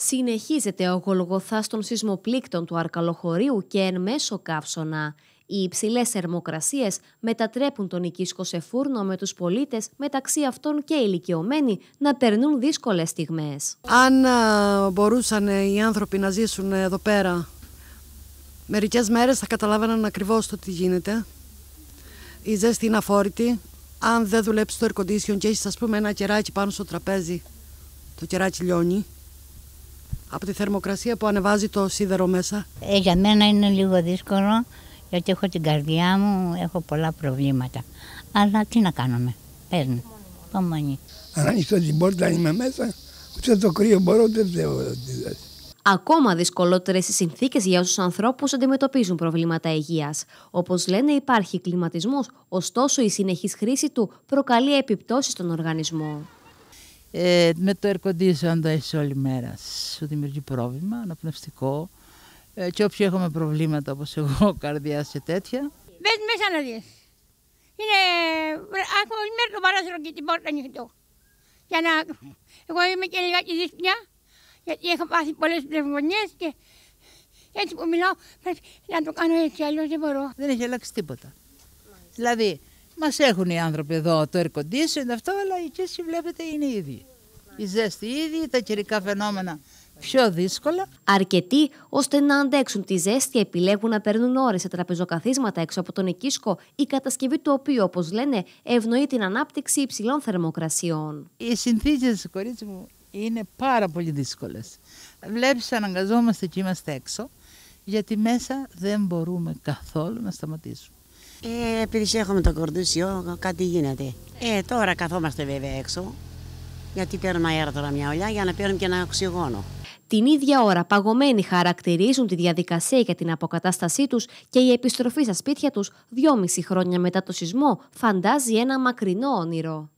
Συνεχίζεται ο γολγοθάς των σεισμοπλήκτων του Αρκαλοχωρίου και εν μέσω καύσωνα. Οι υψηλές θερμοκρασίες μετατρέπουν τον οικίσκο σε φούρνο με τους πολίτες, μεταξύ αυτών και ηλικιωμένοι, να περνούν δύσκολες στιγμές. Αν μπορούσαν ε, οι άνθρωποι να ζήσουν εδώ πέρα μερικές μέρες, θα καταλάβαιναν ακριβώς το τι γίνεται. Η ζέστη είναι αφόρητη. Αν δεν δουλέψει το air condition και έχεις, ας πούμε, ένα κεράκι πάνω στο τραπέζι, το κεράκι λιώνει. Από τη θερμοκρασία που ανεβάζει το σίδερο μέσα. Ε, για μένα είναι λίγο δύσκολο γιατί έχω την καρδιά μου, έχω πολλά προβλήματα. Αλλά τι να κάνουμε, παίρνει. Πομονή. Αν ανοίξω την πόρτα είμαι μέσα, ούτε το κρύο μπορώ, Ακόμα δυσκολότερες οι συνθήκες για όσους ανθρώπους αντιμετωπίζουν προβλήματα υγείας. Όπως λένε, υπάρχει κλιματισμός, ωστόσο η συνεχής χρήση του προκαλεί επιπτώσεις στον οργανισμό. Ε, με το air condition αν το έχεις όλη μέρα σου δημιουργεί πρόβλημα, αναπνευστικό ε, και όποιοι έχουμε προβλήματα όπως εγώ, καρδιάς και τέτοια. Μπες μέσα να δεις. Είναι όλη μέρα το παράθυρο και την πόρτα ανοιχτό. Για να... Εγώ είμαι και λιγάκι δύσπνια γιατί έχω πάθει πολλές πνευμονιές και έτσι που μιλάω πρέπει να το κάνω έτσι αλλιώς δεν μπορώ. Δεν έχει αλλάξει τίποτα. Μάλιστα. Δηλαδή Μας έχουν οι άνθρωποι εδώ το air conditioning, αυτό, αλλά η κίνηση βλέπετε είναι ίδιοι. Η ζέστη ήδη, τα καιρικά φαινόμενα πιο δύσκολα. Αρκετοί, ώστε να αντέξουν τη ζέστη, επιλέγουν να παίρνουν ώρες σε τραπεζοκαθίσματα έξω από τον Εκίσκο, η κατασκευή του οποίου, όπως λένε, ευνοεί την ανάπτυξη υψηλών θερμοκρασιών. Οι συνθήκες, κορίτσι μου, είναι πάρα πολύ δύσκολες. Βλέπεις, αναγκαζόμαστε και είμαστε έξω, γιατί μέσα δεν μπορούμε καθόλου να σταματήσουμε. Ε, επειδή έχουμε το κορδούσιο, κάτι γίνεται. Ε, τώρα καθόμαστε βέβαια έξω, γιατί παίρνουμε αέρα τώρα μια ολιά για να παίρνουμε και ένα οξυγόνο. Την ίδια ώρα, παγωμένοι χαρακτηρίζουν τη διαδικασία για την αποκατάστασή τους και η επιστροφή στα σπίτια τους δυόμιση χρόνια μετά το σεισμό φαντάζει ένα μακρινό όνειρο.